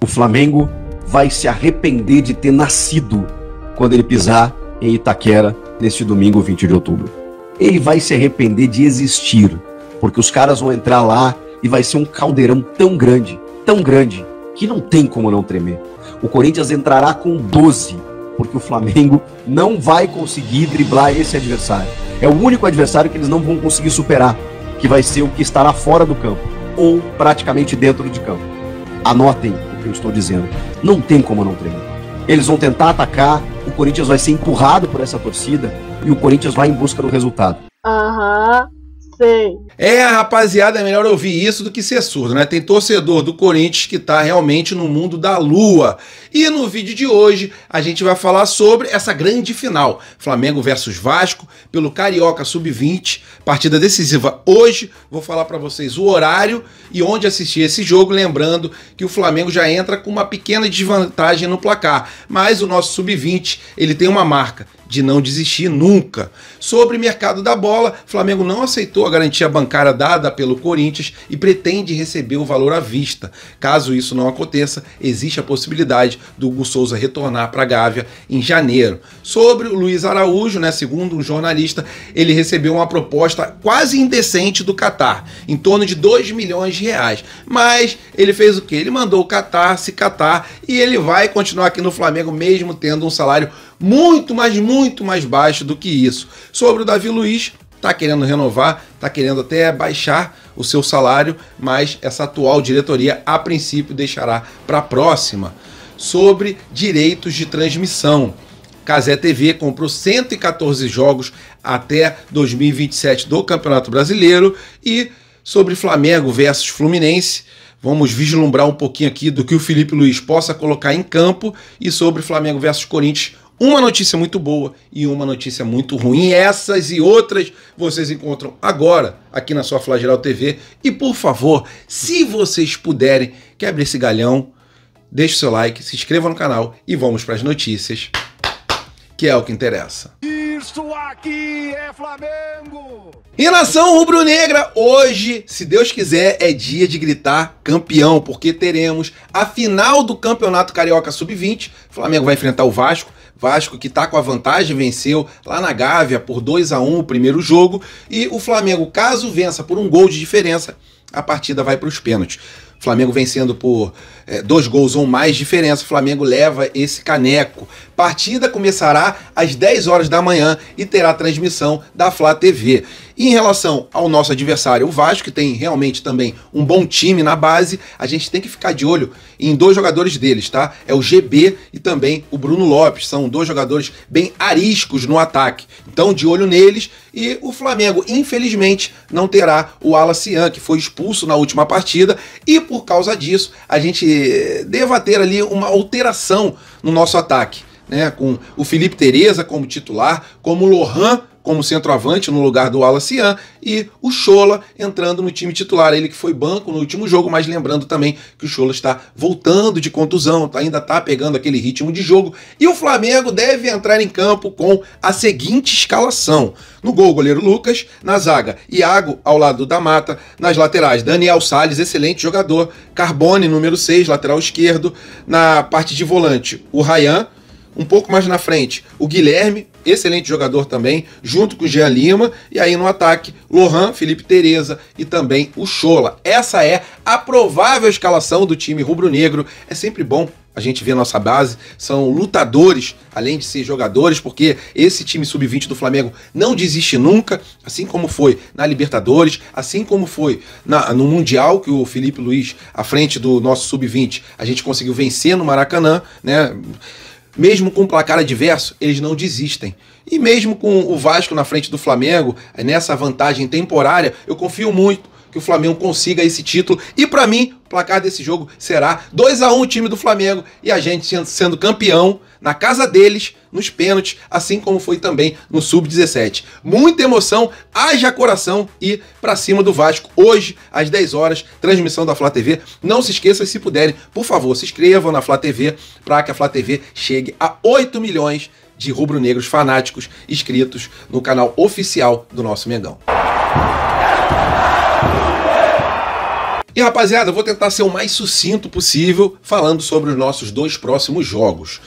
O Flamengo vai se arrepender de ter nascido quando ele pisar em Itaquera neste domingo 20 de outubro. Ele vai se arrepender de existir, porque os caras vão entrar lá e vai ser um caldeirão tão grande, tão grande, que não tem como não tremer. O Corinthians entrará com 12, porque o Flamengo não vai conseguir driblar esse adversário. É o único adversário que eles não vão conseguir superar, que vai ser o que estará fora do campo ou praticamente dentro de campo. Anotem, que eu estou dizendo. Não tem como não tremer. Eles vão tentar atacar, o Corinthians vai ser empurrado por essa torcida e o Corinthians vai em busca do resultado. Aham. Uhum sei. É, rapaziada, é melhor ouvir isso do que ser surdo, né? Tem torcedor do Corinthians que tá realmente no mundo da lua. E no vídeo de hoje a gente vai falar sobre essa grande final, Flamengo versus Vasco, pelo Carioca Sub-20, partida decisiva hoje. Vou falar para vocês o horário e onde assistir esse jogo, lembrando que o Flamengo já entra com uma pequena desvantagem no placar, mas o nosso Sub-20, ele tem uma marca de não desistir nunca. Sobre o mercado da bola, Flamengo não aceitou a garantia bancária dada pelo Corinthians e pretende receber o valor à vista. Caso isso não aconteça, existe a possibilidade do Hugo Souza retornar para a Gávea em janeiro. Sobre o Luiz Araújo, né, segundo um jornalista, ele recebeu uma proposta quase indecente do Catar, em torno de 2 milhões de reais. Mas ele fez o que? Ele mandou o Catar se catar e ele vai continuar aqui no Flamengo mesmo tendo um salário muito, mas muito muito mais baixo do que isso. Sobre o Davi Luiz, está querendo renovar, está querendo até baixar o seu salário, mas essa atual diretoria, a princípio, deixará para a próxima. Sobre direitos de transmissão. Casé TV comprou 114 jogos até 2027 do Campeonato Brasileiro e sobre Flamengo versus Fluminense. Vamos vislumbrar um pouquinho aqui do que o Felipe Luiz possa colocar em campo e sobre Flamengo versus Corinthians, uma notícia muito boa e uma notícia muito ruim. Essas e outras vocês encontram agora aqui na sua Flageral TV. E por favor, se vocês puderem, quebre esse galhão, deixe seu like, se inscreva no canal e vamos para as notícias, que é o que interessa. Isso aqui é Flamengo! E nação rubro-negra, hoje, se Deus quiser, é dia de gritar campeão, porque teremos a final do Campeonato Carioca Sub-20. Flamengo vai enfrentar o Vasco Vasco, que está com a vantagem, venceu lá na Gávea por 2 a 1 o primeiro jogo. E o Flamengo, caso vença por um gol de diferença, a partida vai para os pênaltis. Flamengo vencendo por é, dois gols ou mais diferença, o Flamengo leva esse caneco. Partida começará às 10 horas da manhã e terá transmissão da Flá TV. E em relação ao nosso adversário, o Vasco, que tem realmente também um bom time na base, a gente tem que ficar de olho em dois jogadores deles, tá? É o GB e também o Bruno Lopes. São dois jogadores bem ariscos no ataque. Então, de olho neles. E o Flamengo, infelizmente, não terá o Alacian, que foi expulso na última partida. E por causa disso, a gente eh, deva ter ali uma alteração no nosso ataque. Né, com o Felipe Tereza como titular, como o Lohan como centroavante no lugar do Wallace Ian e o Chola entrando no time titular, ele que foi banco no último jogo, mas lembrando também que o Chola está voltando de contusão, tá, ainda está pegando aquele ritmo de jogo e o Flamengo deve entrar em campo com a seguinte escalação. No gol, goleiro Lucas, na zaga, Iago ao lado da Mata, nas laterais, Daniel Sales, excelente jogador, Carbone, número 6, lateral esquerdo, na parte de volante, o Rayan, um pouco mais na frente, o Guilherme, excelente jogador também, junto com o Jean Lima. E aí no ataque, Lohan, Felipe Tereza e também o Chola. Essa é a provável escalação do time rubro-negro. É sempre bom a gente vê a nossa base, são lutadores, além de ser jogadores, porque esse time sub-20 do Flamengo não desiste nunca, assim como foi na Libertadores, assim como foi na, no Mundial, que o Felipe Luiz, à frente do nosso sub-20, a gente conseguiu vencer no Maracanã, né? mesmo com um placar adverso, eles não desistem. E mesmo com o Vasco na frente do Flamengo, nessa vantagem temporária, eu confio muito que o Flamengo consiga esse título. E para mim, o placar desse jogo será 2 a 1 um, o time do Flamengo e a gente sendo campeão na casa deles, nos pênaltis, assim como foi também no sub-17. Muita emoção, haja coração e para cima do Vasco hoje às 10 horas, transmissão da Flá TV. Não se esqueça se puderem, por favor, se inscrevam na Flá TV para que a Flá TV chegue a 8 milhões de rubro-negros fanáticos inscritos no canal oficial do nosso Mengão. E rapaziada, eu vou tentar ser o mais sucinto possível falando sobre os nossos dois próximos jogos.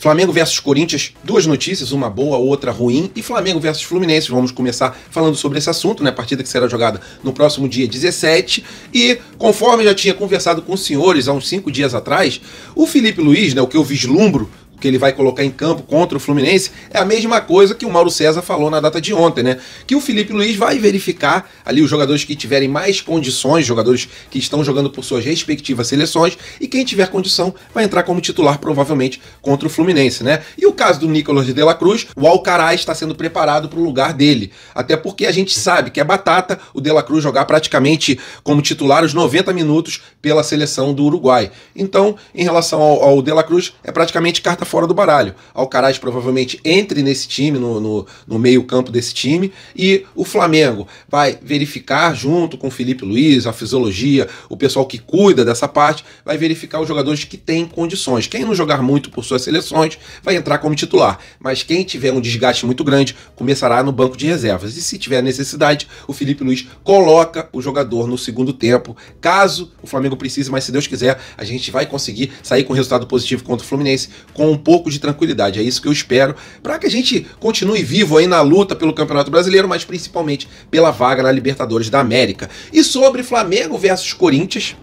Flamengo versus Corinthians, duas notícias, uma boa, outra ruim, e Flamengo versus Fluminense. Vamos começar falando sobre esse assunto, né? partida que será jogada no próximo dia 17. E conforme já tinha conversado com os senhores há uns cinco dias atrás, o Felipe Luiz, né, o que eu vislumbro que ele vai colocar em campo contra o Fluminense é a mesma coisa que o Mauro César falou na data de ontem, né? Que o Felipe Luiz vai verificar ali os jogadores que tiverem mais condições, jogadores que estão jogando por suas respectivas seleções, e quem tiver condição vai entrar como titular provavelmente contra o Fluminense, né? E o caso do Nicolas de la Cruz, o Alcaraz está sendo preparado para o lugar dele, até porque a gente sabe que é batata o de la Cruz jogar praticamente como titular os 90 minutos pela seleção do Uruguai. Então, em relação ao, ao de la Cruz, é praticamente carta Tá fora do baralho. Alcaraz provavelmente entre nesse time, no, no, no meio-campo desse time, e o Flamengo vai verificar, junto com o Felipe Luiz, a fisiologia, o pessoal que cuida dessa parte, vai verificar os jogadores que têm condições. Quem não jogar muito por suas seleções vai entrar como titular, mas quem tiver um desgaste muito grande começará no banco de reservas. E se tiver necessidade, o Felipe Luiz coloca o jogador no segundo tempo, caso o Flamengo precise, mas se Deus quiser, a gente vai conseguir sair com resultado positivo contra o Fluminense com um pouco de tranquilidade. É isso que eu espero para que a gente continue vivo aí na luta pelo Campeonato Brasileiro, mas principalmente pela vaga na Libertadores da América. E sobre Flamengo versus Corinthians,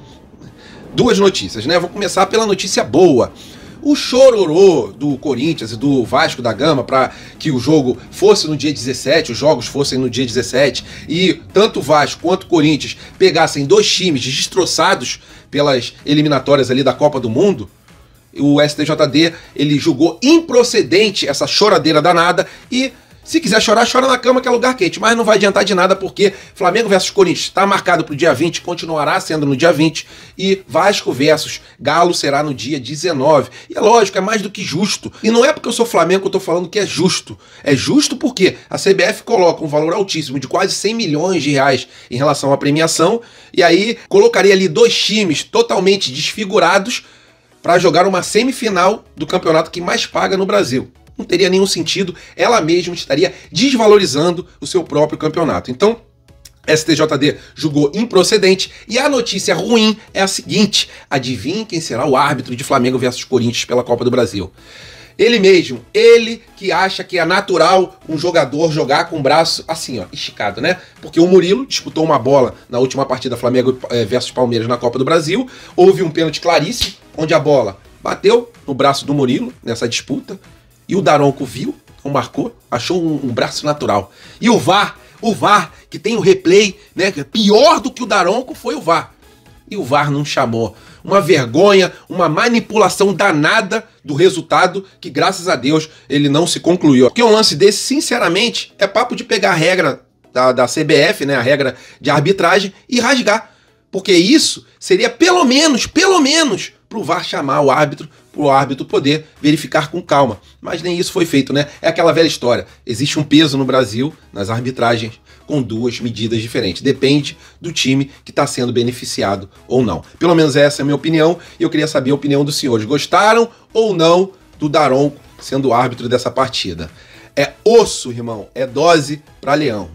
duas notícias, né? Vou começar pela notícia boa o chororô do Corinthians e do Vasco da Gama para que o jogo fosse no dia 17, os jogos fossem no dia 17 e tanto o Vasco quanto o Corinthians pegassem dois times destroçados pelas eliminatórias ali da Copa do Mundo, o STJD ele julgou improcedente essa choradeira danada e se quiser chorar, chora na cama que é lugar quente, mas não vai adiantar de nada porque Flamengo versus Corinthians está marcado para o dia 20, continuará sendo no dia 20 e Vasco versus Galo será no dia 19. E é lógico, é mais do que justo. E não é porque eu sou Flamengo que eu estou falando que é justo. É justo porque a CBF coloca um valor altíssimo de quase 100 milhões de reais em relação à premiação e aí colocaria ali dois times totalmente desfigurados para jogar uma semifinal do campeonato que mais paga no Brasil. Não teria nenhum sentido, ela mesma estaria desvalorizando o seu próprio campeonato. Então, STJD julgou improcedente e a notícia ruim é a seguinte: adivinhe quem será o árbitro de Flamengo versus Corinthians pela Copa do Brasil. Ele mesmo, ele que acha que é natural um jogador jogar com o braço assim, ó, esticado, né? Porque o Murilo disputou uma bola na última partida Flamengo eh, versus Palmeiras na Copa do Brasil. Houve um pênalti claríssimo, onde a bola bateu no braço do Murilo nessa disputa. E o Daronco viu, não marcou, achou um, um braço natural. E o VAR, o VAR, que tem o replay, né? É pior do que o Daronco foi o VAR. E o VAR não chamou. Uma vergonha, uma manipulação danada do resultado que, graças a Deus, ele não se concluiu. Porque um lance desse, sinceramente, é papo de pegar a regra da, da CBF, né, a regra de arbitragem, e rasgar. Porque isso seria pelo menos, pelo menos, o VAR chamar o árbitro, pro árbitro poder verificar com calma. Mas nem isso foi feito, né? É aquela velha história. Existe um peso no Brasil, nas arbitragens, com duas medidas diferentes. Depende do time que está sendo beneficiado ou não. Pelo menos essa é a minha opinião e eu queria saber a opinião dos senhores. Gostaram ou não do Daronco sendo o árbitro dessa partida? É osso, irmão, é dose para leão.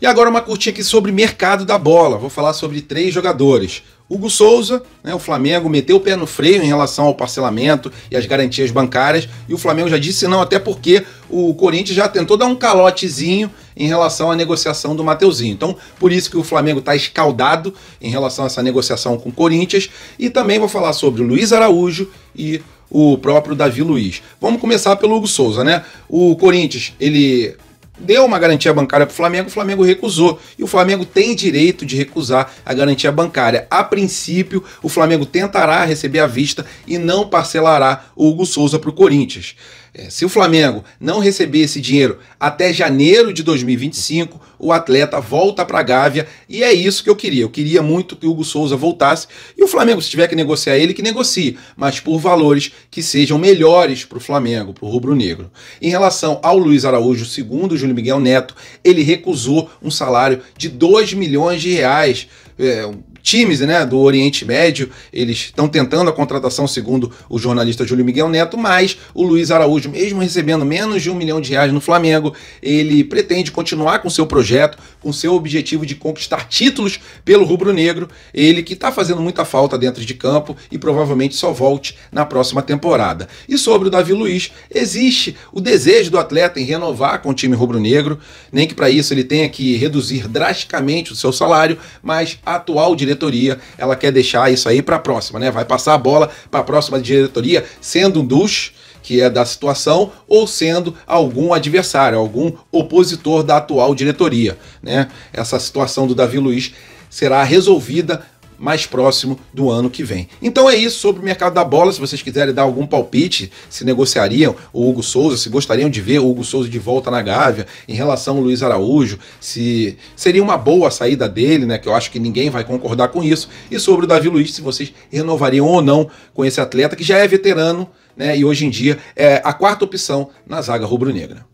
E agora uma curtinha aqui sobre mercado da bola. Vou falar sobre três jogadores. Hugo Souza, né, o Flamengo meteu o pé no freio em relação ao parcelamento e as garantias bancárias, e o Flamengo já disse não, até porque o Corinthians já tentou dar um calotezinho em relação à negociação do Mateuzinho. Então, por isso que o Flamengo está escaldado em relação a essa negociação com o Corinthians. E também vou falar sobre o Luiz Araújo e o próprio Davi Luiz. Vamos começar pelo Hugo Souza, né? O Corinthians, ele deu uma garantia bancária para o Flamengo, o Flamengo recusou. E o Flamengo tem direito de recusar a garantia bancária. A princípio, o Flamengo tentará receber à vista e não parcelará o Hugo Souza para o Corinthians. É, se o Flamengo não receber esse dinheiro até janeiro de 2025, o atleta volta para a Gávea e é isso que eu queria. Eu queria muito que o Hugo Souza voltasse e o Flamengo, se tiver que negociar ele, que negocie, mas por valores que sejam melhores para o Flamengo, para o rubro-negro. Em relação ao Luiz Araújo, segundo o Júlio Miguel Neto, ele recusou um salário de 2 milhões de reais. É, times né, do Oriente Médio, eles estão tentando a contratação, segundo o jornalista Júlio Miguel Neto, mas o Luiz Araújo, mesmo recebendo menos de um milhão de reais no Flamengo, ele pretende continuar com seu projeto, com seu objetivo de conquistar títulos pelo rubro-negro, ele que está fazendo muita falta dentro de campo e provavelmente só volte na próxima temporada. E sobre o Davi Luiz, existe o desejo do atleta em renovar com o time rubro-negro, nem que para isso ele tenha que reduzir drasticamente o seu salário, mas a atual diretora diretoria, ela quer deixar isso aí para a próxima, né? Vai passar a bola para a próxima diretoria, sendo um dos que é da situação ou sendo algum adversário, algum opositor da atual diretoria, né? Essa situação do Davi Luiz será resolvida mais próximo do ano que vem. Então é isso sobre o mercado da bola. Se vocês quiserem dar algum palpite, se negociariam o Hugo Souza, se gostariam de ver o Hugo Souza de volta na Gávea, em relação ao Luiz Araújo, se seria uma boa saída dele, né? Que eu acho que ninguém vai concordar com isso. E sobre o Davi Luiz, se vocês renovariam ou não com esse atleta que já é veterano, né? E hoje em dia é a quarta opção na zaga rubro-negra.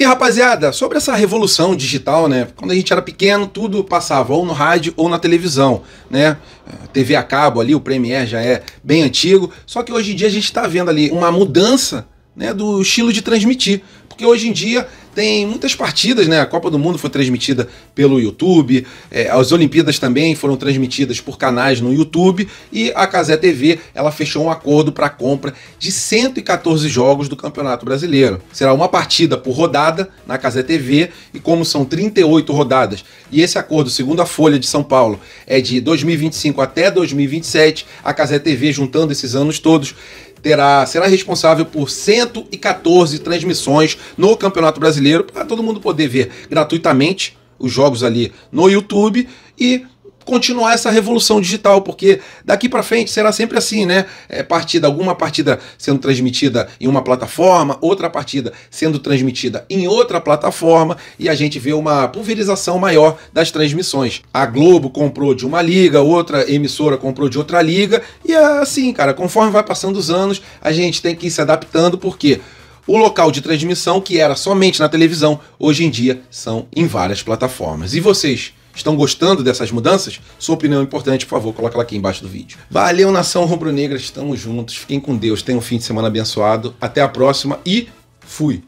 E rapaziada, sobre essa revolução digital, né? Quando a gente era pequeno, tudo passava ou no rádio ou na televisão, né? Eh, TV a cabo ali, o Premiere já é bem antigo, só que hoje em dia a gente está vendo ali uma mudança né, do estilo de transmitir. Porque hoje em dia tem muitas partidas, né? A Copa do Mundo foi transmitida pelo YouTube, é, as Olimpíadas também foram transmitidas por canais no YouTube e a Casé TV ela fechou um acordo para a compra de 114 jogos do Campeonato Brasileiro. Será uma partida por rodada na Casé TV e como são 38 rodadas e esse acordo, segundo a Folha de São Paulo, é de 2025 até 2027, a Casé TV juntando esses anos todos terá, será responsável por 114 transmissões no Campeonato Brasileiro para todo mundo poder ver gratuitamente os jogos ali no YouTube e continuar essa revolução digital, porque daqui para frente será sempre assim, né? É, partida, alguma partida sendo transmitida em uma plataforma, outra partida sendo transmitida em outra plataforma, e a gente vê uma pulverização maior das transmissões. A Globo comprou de uma liga, outra emissora comprou de outra liga, e é assim, cara, conforme vai passando os anos, a gente tem que ir se adaptando, porque o local de transmissão, que era somente na televisão, hoje em dia são em várias plataformas. E vocês? Estão gostando dessas mudanças? Sua opinião é importante, por favor, coloca ela aqui embaixo do vídeo. Valeu, nação rubro-negra, estamos juntos. Fiquem com Deus, tenham um fim de semana abençoado. Até a próxima e fui!